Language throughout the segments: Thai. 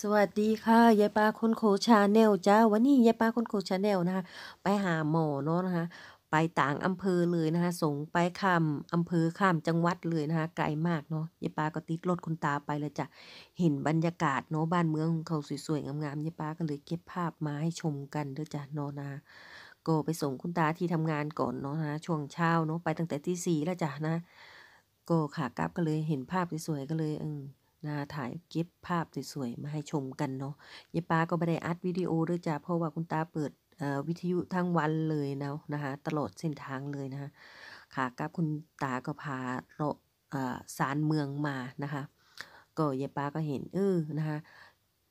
สวัสดีค่ะยายปลาคนโคชาแนลจ้าวันนี้ ยายปลาคนโคชาแนลนะคะไปหาหมอเนาะนะคะไปต่างอำเภอเลยนะคะส่งไปข้ามอำเภอข้ามจังหวัดเลยนะคะ ไกลมากเนาะยายปลาก็ติดรถคุณตาไปเลยจ้ะเห็นบรรยากาศเนาะ บ้านเมืองของเขาสวยๆงามๆยายปลาก็เลยเก็บภาพมาให้ชมกันด้วยจ้ะเนาะนะก็ไปส่งคุณตาที่ทำงานก่อนเนาะนะช่วงเช้าเนาะไปตั้งแต่ที่สี่แล้วจ้ะนะก็ขากลับก็เลยเห็นภาพสวยๆก็เลยอืมนะถ่ายเก็บภาพสวยๆมาให้ชมกันเนาะยายป้าก็ไม่ได้อัดวิดีโอด้วยจ้ะเพราะว่าคุณตาเปิดวิทยุทั้งวันเลยนะนะคะตลอดเส้นทางเลยนะคะค่ะกับคุณตาก็พาเราสารเมืองมานะคะก็ยายป้าก็เห็นเออนะคะ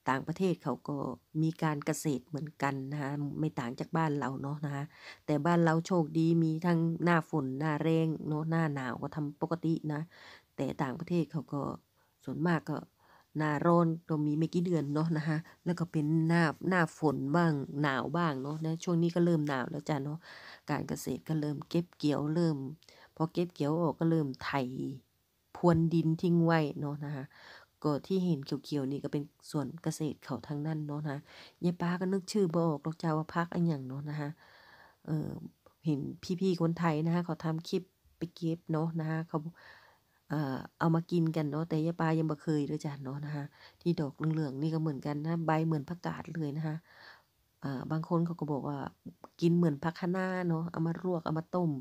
ต่างประเทศเขาก็มีการเกษตรเหมือนกันนะคะไม่ต่างจากบ้านเราเนาะนะคะแต่บ้านเราโชคดีมีทั้งหน้าฝน หน้าแรงเนาะหน้าหนาวก็ทำปกตินะแต่ต่างประเทศเขาก็ส่วนมากก็หน้าร้อนก็มีไม่กี่เดือนเนาะนะคะแล้วก็เป็นหน้าหน้าฝนบ้างหนาวบ้างเนาะนะช่วงนี้ก็เริ่มหนาวแล้วจ้ะเนาะการเกษตรก็เริ่มเก็บเกี่ยวเริ่มพอเก็บเกี่ยวออกก็เริ่มไถพรวนดินทิ้งไว้เนาะนะคะก็ที่เห็นเขียวๆนี่ก็เป็นส่วนเกษตรเขาทางนั้นเนาะนะยายป้าก็นึกชื่อบอกหรอกจ้าว่าพักอันอย่างเนาะนะคะเออเห็นพี่ๆคนไทยนะคะเขาทำคลิปไปเก็บเนาะนะคะเขาเอามากินกันเนาะแต่ยาปลายังบ่เคยด้วยจ้ะเนาะนะคะที่ดอกเหลืองๆนี่ก็เหมือนกันนะ ใบเหมือนผักกาดเลยนะคะบางคนเขาก็บอกว่า กินเหมือนผักคะน้าเนาะเอามารวกเอามาต้ม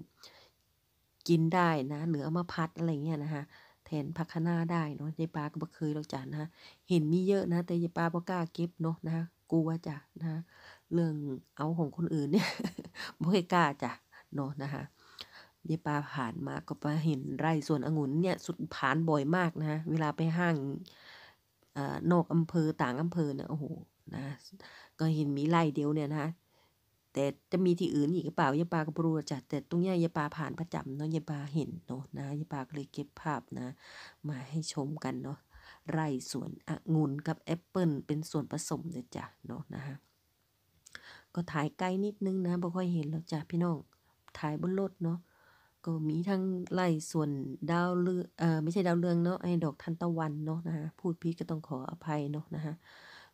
กินได้นะหรือเอามาพัดอะไรเงี้ยนะคะแทนผักคะน้าได้เนาะยายปลาก็บ่เคยเลยจ้ะนะเห็นมีเยอะนะแต่ยาปลาบ่กล้าเก็บเนาะนะคะกลัวจ้ะนะเรื่องเอาของคนอื่นเนี่ยบ่เคยกล้าจ้ะเนาะนะคะยายปาผ่านมาก็ไปเห็นไร่สวนองุ่นเนี่ยสุดผ่านบ่อยมากนะเวลาไปห้างนอกอำเภอต่างอำเภอเนี่ยโอ้โหนะก็เห็นมีไร่เดียวเนี่ยนะแต่จะมีที่อื่นอีกกระเปล่ายายปาก็บรูวจัดแต่ตรงนี้ยายปาผ่านประจำเนาะยายปาเห็นเนาะนะยายปาก็เลยเก็บภาพนะ มาให้ชมกันเนาะไร่สวนองุ่นกับแอปเปิลเป็นส่วนผสมเลยจ้ะเนาะนะฮะก็ถ่ายไกลนิดนึงนะบ่ค่อยเห็นแล้วจ้ะพี่น้องถ่ายบนรถเนาะก็มีทั้งไล่ส่วนดาวเรืองเออไม่ใช่ดาวเรืองเนาะไอ้ดอกทันตะวันเนาะนะฮะพูดพิก็ต้องขออภัยเนาะนะฮะ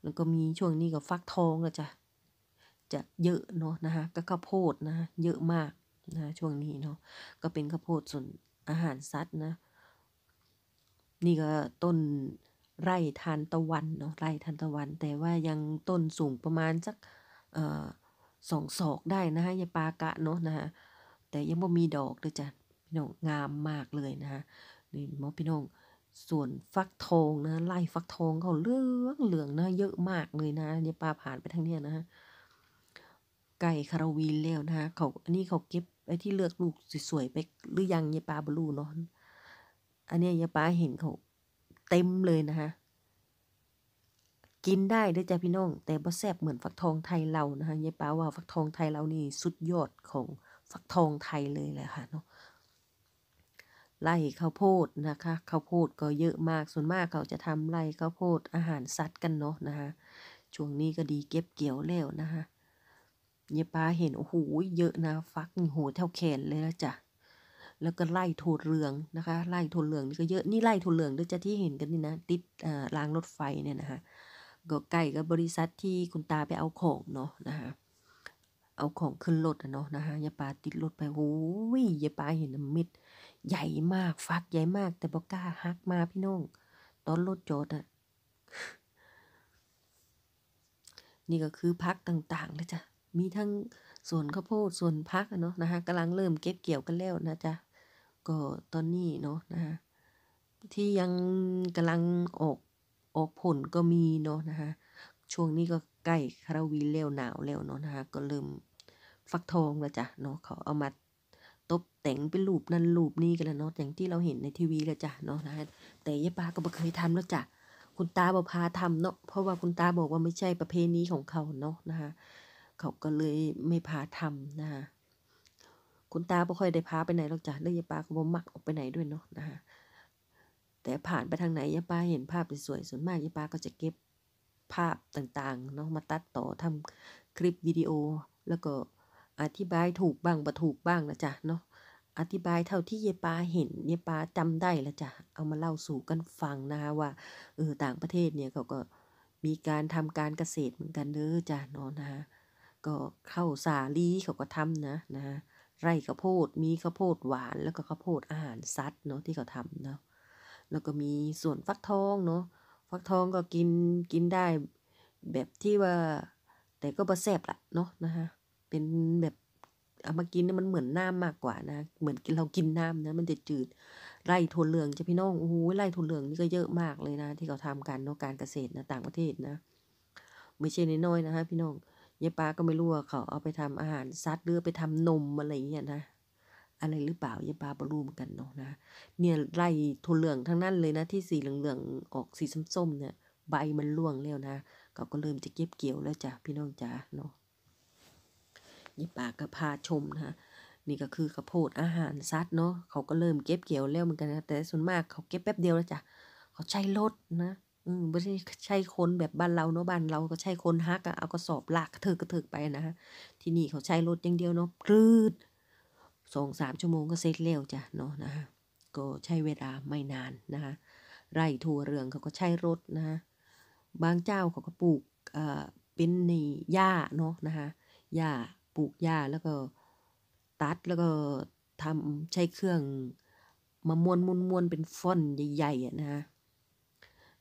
แล้วก็มีช่วงนี้ก็ฟักทองก็จะจะเยอะเนาะนะฮะก็ข้าวโพดนะ เยอะมากนะช่วงนี้เนาะก็เป็นข้าวโพดส่วนอาหารสัตว์นะนี่ก็ต้นไร่ทานตะวันเนาะไร่ทานตะวัน แต่ว่ายังต้นสูงประมาณสักสองศอกได้นะฮะยาปากะเนาะนะฮะแต่ยังบ่มีดอกเด้จ้ะ พี่น้องงามมากเลยนะคะนี่มอพี่น้องส่วนฟักทองนะไล่ฟักทองเขาเหลืองเหลืองนะ เยอะมากเลยนะเนี่ยปลาผ่านไปทางเนี้ยนะฮะไก่คาราวีนแล้วนะะเขาอันนี้เขาเก็บไอ้ที่เลือกลูกสวยๆไปหรือยังเนี่ยปลาบลูเนาะอันเนี้ยเนี่ยปลาเห็นเขาเต็มเลยนะฮะกินได้ด้วยจ้ะพี่น้องแต่บ่แซ่บเหมือนฟักทองไทยเรานะฮะเนี่ยปลาว่าฟักทองไทยเรานี่สุดยอดของฟักทองไทยเลยแหละค่ะเนาะไร่ข้าวโพดนะคะข้าวโพดก็เยอะมาก ส่วนมากเขาจะทำไร่ข้าวโพดอาหารสัตว์กันเนาะนะคะช่วงนี้ก็ดีเก็บเกี่ยวแล้วนะคะเนยปลาเห็นโอ้โหเยอะนะ ฟักโหเท่าแขนเลยนะจ๊ะแล้วก็ไล่ถั่วเหลืองนะคะไล่ถั่วเหลืองนี่ก็เยอะนี่ไล่ถั่วเหลืองด้วยจะที่เห็นกันนี่นะ ติดรางรถไฟเนี่ยนะคะก็ใกล้กับบริษัทที่คุณตาไปเอาของเนาะนะคะเอาของขึ้นรถอะเนาะนะคะยายปาติดรถไปโอ้ยยายปาเห็นำมิดใหญ่มากฟักใหญ่มาก แต่บอกล้าฮักมาพี่น้อง ตอนรถจอดอะนี่ก็คือพักต่างๆเลยจ้ะ มีทั้งส่วนข้าวโพดส่วนพักเนาะนะคะกำลังเริ่มเก็บเกี่ยวกันแล้วนะจ๊ะ ก็ตอนนี้เนาะนะคะที่ยังกำลังออกออกผลก็มีเนาะนะคะช่วงนี้ก็ใกล้คาราวีเล็วหนาวเล้วเนาะนะคะก็เริ่มฟักทองแล้วจ้ะเนาะเขาเอามาตบแต่งเป็นรูปนั่นรูปนี่กันแล้วเนาะอย่างที่เราเห็นในทีวีแล้วจ้ะเนาะนะแต่ยายปาก็ไม่เคยทำแล้วจ้ะคุณตาบอกพาทำเนาะเพราะว่าคุณตาบอกว่าไม่ใช่ประเพณีของเขาเนาะนะคะเขาก็เลยไม่พาทำนะคะคุณตาไม่ค่อยได้พาไปไหนหรอกจ้ะเล้วยายปาก็บอกมักออกไปไหนด้วยเนาะนะคะแต่ผ่านไปทางไหนยายปาเห็นภาพสวยๆส่วนมากยายปาก็จะเก็บภาพ ต่างๆเนาะมาตัดต่อทำคลิปวิดีโอ แล้วก็อธิบายถูกบ้างบ่ถูกบ้างนะจ๊ะเนาะอธิบายเท่าที่เยปาเห็นเยปาจำได้ละจ้ะเอามาเล่าสู่กันฟังนะคะว่าเออต่างประเทศเนี่ยเขาก็มีการทำการเกษตรเหมือนกันเด้อจ้ะเนาะนะคะก็ข้าวสาลีเขาก็ทำนะนะ ไร่ข้าวโพดมีข้าวโพดหวานแล้วก็ข้าวโพดอาหารสัตว์เนาะที่เขาทำเนาะแล้วก็มีสวนฟักทองเนาะฟักทองก็กินกินได้แบบที่ว่าแต่ก็ระแซบละเนาะนะคะเป็นแบบเอามากินมันเหมือนน้ำมากกว่านะเหมือนกินเรากินน้ำนะมันจะจืดไร่ถั่วเหลืองจะพี่น้องโอ้โหไร่ถั่วเหลืองนี่ก็เยอะมากเลยนะ ที่เขาทำกันเนาะการเกษตรนะต่างประเทศนะไม่ใช่น้อยนะคะพี่น้องยายป้าก็ไม่รู้ว่าเขาเอาไปทำอาหารซัดหรือไปทำนมอะไรอย่างเงี้ยนะอะไรหรือเปล่ายาปลาบรูมกันเนาะนะเนี่ยไร่ทุเรืองทั้งนั้นเลยนะที่สีเหลืองๆออกสีส้มๆเนี่ย ใบมันร่วงแล้วนะเขาก็เริ่มจะเก็บเกี่ยวแล้วจ้ะพี่น้องจ๋าเนาะยาปลากระพาชมนะนี่ก็คือกระโพดอาหารซัดเนาะเขาก็เริ่มเก็บเกี่ยวแล้วเหมือนกันนะแต่ส่วนมากเขาเก็บแป๊บเดียวแล้วจ้ะเขาใช้รถนะ อืมไม่ใช่ใช่คนแบบบ้านเราเนาะบ้านเราก็ใช้คนฮักอะเอากระสอบลากกระเถิกกระเถิกไปนะฮะที่นี่เขาใช้รถอย่างเดียวเนาะกรืดสองสามชั่วโมงก็เสร็จเร็วจ้ะเนาะนะคะก็ใช้เวลาไม่นานนะคะไร่ทั่วเรืองเขาก็ใช้รถนะะบางเจ้าเขาก็ปลูกเป็นนี่หญ้าเนาะนะคะหญ้าปลูกหญ้าแล้วก็ตัดแล้วก็ทำใช้เครื่องมามวนมวนมวนเป็นฟ่อนใหญ่ๆนะคะ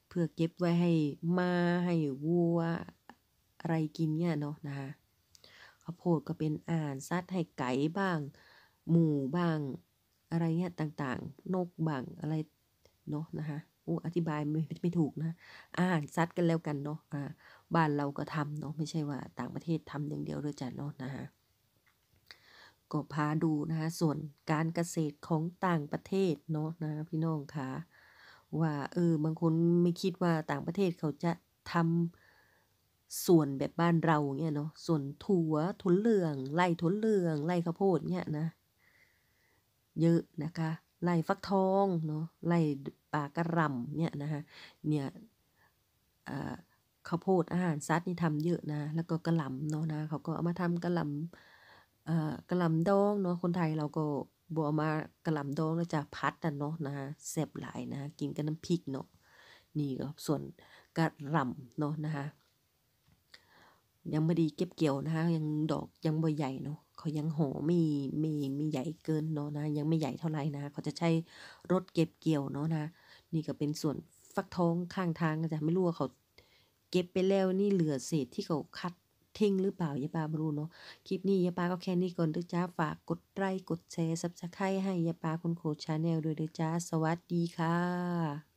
เพื่อเก็บไว้ให้มา ให้วัวอะไรกินเนี่ยเนาะนะคะข้าวโพดก็เป็นอ่านซัดให้ไก่บ้างหมู่บางอะไรเงี้ยต่างๆ นกบางอะไรเนาะนะคะโอ้อธิบายไม่ไม่ถูกนะ อ่านซัดกันแล้วกันเนาะอ่าบ้านเราก็ทำเนาะไม่ใช่ว่าต่างประเทศทำอย่างเดียวเลยจ้ะเนาะนะคะก็พาดูนะคะส่วนการเกษตรของต่างประเทศเนาะนะพี่น้องคะว่าเออบางคนไม่คิดว่าต่างประเทศเขาจะทำส่วนแบบบ้านเราเนี่ยเนาะส่วนถั่วทุนเหลืองไล่ทุนเหลืองไล่ข้าวโพดเนี่ยนะเยอะนะคะไล่ฟักทองเนาะไล่ปลากระรำเนี่ยนะคะเนี่ยข้าวโพดอาหารซัดนี่ทำเยอะนะแล้วก็กระหล่ำเนาะนะเขาก็เอามาทำกระหล่ำกระหล่ำดองเนาะคนไทยเราก็บวมากระหล่ำดองแล้วจะพัดนะเนาะนะแซ่บหลายนะ กินกับน้ำพริกเนาะนี่ก็ส่วนกระหล่ำเนาะนะคะยังไม่ดีเก็บเกี่ยวนะคะยังดอกยังบใหญ่เนาะเขายังโหไม่ไม่ไม่ใหญ่เกินเนาะนะยังไม่ใหญ่เท่าไหร่นะเขาจะใช้ รถเก็บเกี่ยวเนาะนะนี่ก็เป็นส่วนฟักทองข้างทางจะไม่รู้ว่าเขาเก็บไปแล้วนี่เหลือเศษที่เขาคัดทิ้งหรือเปล่ายาปาไม่รู้เนาะคลิปนี้ยาปาก็แค่นี้ก่อนด้วยจ้าฝากกดไลค์กดแชร์ซับสไครต์ให้ยาปาคุณโคชาแนลด้วยด้วยจ้าสวัสดีค่ะ